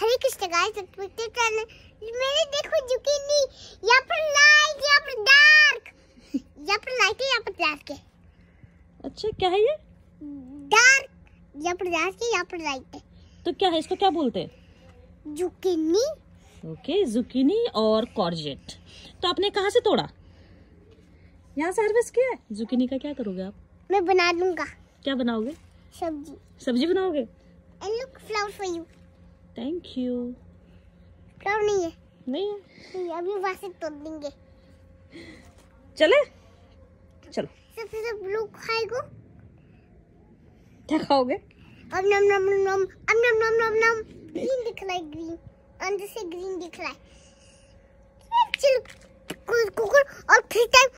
हरे Krishna guys Twitter channel मेरे देखो जुकी नहीं यहाँ पर लाइट यहाँ पर डार्क यहाँ पर लाइट है यहाँ पर डार्क है अच्छा क्या है ये डार्क यहाँ पर डार्क है यहाँ पर लाइट है तो क्या है इसको क्या बोलते हैं जुकीनी ओके जुकीनी और कॉर्जेट तो आपने कहाँ से तोड़ा यहाँ से हार्वेस्ट किया है जुकीनी का क्या करोगे आप मैं बना दूंगा क्या बनाओगे सब्जी सब्जी बनाओगे I look flower for you thank you क्यों नहीं है नहीं है नहीं अभी वहां से तोड़ देंगे चले चलो सबसे सब ब्लू खाएगो क्या खाओगे अब नम नम नम अब नम नम नम नम ग्रीन दिख रहा है ग्रीन अंदर से ग्रीन दिख रहा है चलो कुकर और फिर टाइम